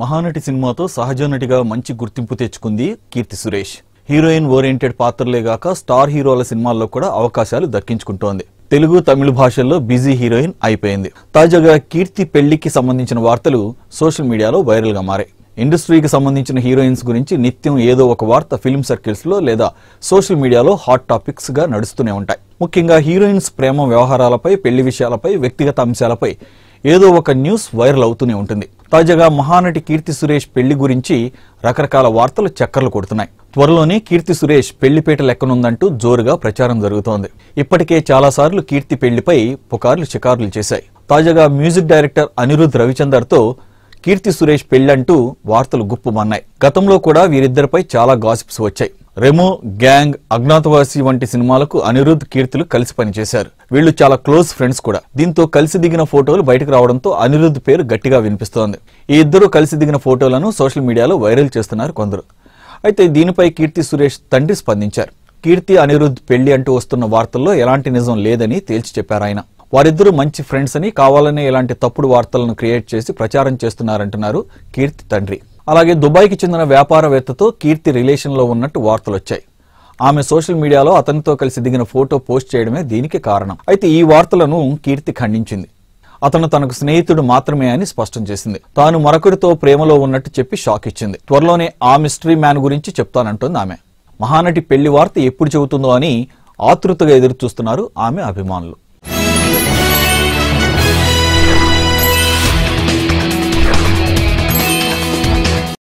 మహానటి సినిమాతో సహజ నటిగా మంచి గుర్తింపు తెచ్చుకుంది కీర్తి సురేష్ హీరోయిన్ ఓరియంటెడ్ పాత్రలే స్టార్ హీరోల సినిమాల్లో కూడా అవకాశాలు దక్కించుకుంటోంది తెలుగు తమిళ భాషల్లో బిజీ హీరోయిన్ అయిపోయింది తాజాగా కీర్తి పెళ్లికి సంబంధించిన వార్తలు సోషల్ మీడియాలో వైరల్గా మారాయి ఇండస్ట్రీకి సంబంధించిన హీరోయిన్స్ గురించి నిత్యం ఏదో ఒక వార్త ఫిల్మ్ సర్కిల్స్లో లేదా సోషల్ మీడియాలో హాట్ టాపిక్స్గా నడుస్తూనే ఉంటాయి ముఖ్యంగా హీరోయిన్స్ ప్రేమ వ్యవహారాలపై పెళ్లి విషయాలపై వ్యక్తిగత అంశాలపై ఏదో ఒక న్యూస్ వైరల్ అవుతూనే ఉంటుంది తాజాగా మహానటి కీర్తి సురేష్ పెళ్లి గురించి రకరకాల వార్తలు చక్కర్లు కొడుతున్నాయి త్వరలోనే కీర్తి సురేష్ పెళ్లిపేట లెక్కనుందంటూ జోరుగా ప్రచారం జరుగుతోంది ఇప్పటికే చాలాసార్లు కీర్తి పెళ్లిపై పుకార్లు చికార్లు చేశాయి తాజాగా మ్యూజిక్ డైరెక్టర్ అనిరుద్ రవిచందర్తో కీర్తి సురేష్ పెళ్లంటూ వార్తలు గుప్పుమన్నాయి గతంలో కూడా వీరిద్దరిపై చాలా గాసిప్స్ వచ్చాయి రెమో గ్యాంగ్ అజ్ఞాతవాసి వంటి సినిమాలకు అనిరుద్ కీర్తులు కలిసి పనిచేశారు వీళ్లు చాలా క్లోజ్ ఫ్రెండ్స్ కూడా దీంతో కలిసి దిగిన ఫోటోలు బయటకు రావడంతో అనిరుద్ధ్ పేరు గట్టిగా వినిపిస్తోంది ఈ ఇద్దరు కలిసి దిగిన ఫోటోలను సోషల్ మీడియాలో వైరల్ చేస్తున్నారు కొందరు అయితే దీనిపై కీర్తి సురేష్ తండ్రి స్పందించారు కీర్తి అనిరుద్ధ్ పెళ్లి అంటూ వస్తున్న వార్తల్లో ఎలాంటి నిజం లేదని తేల్చి చెప్పారు ఆయన వారిద్దరూ మంచి ఫ్రెండ్స్ అని కావాలనే ఇలాంటి తప్పుడు వార్తలను క్రియేట్ చేసి ప్రచారం చేస్తున్నారంటున్నారు కీర్తి తండ్రి అలాగే దుబాయ్కి చెందిన వ్యాపారవేత్తతో కీర్తి రిలేషన్లో ఉన్నట్టు వార్తలొచ్చాయి ఆమె సోషల్ మీడియాలో అతనితో కలిసి దిగిన ఫోటో పోస్ట్ చేయడమే దీనికి కారణం అయితే ఈ వార్తలను కీర్తి ఖండించింది అతను తనకు స్నేహితుడు మాత్రమే అని స్పష్టం చేసింది తాను మరొకరితో ప్రేమలో ఉన్నట్టు చెప్పి షాక్ ఇచ్చింది త్వరలోనే ఆ మిస్టరీ మ్యాన్ గురించి చెప్తానంటోంది ఆమె మహానటి పెళ్లి వార్త ఎప్పుడు చెబుతుందో అని ఆతృతగా ఎదురు చూస్తున్నారు ఆమె అభిమానులు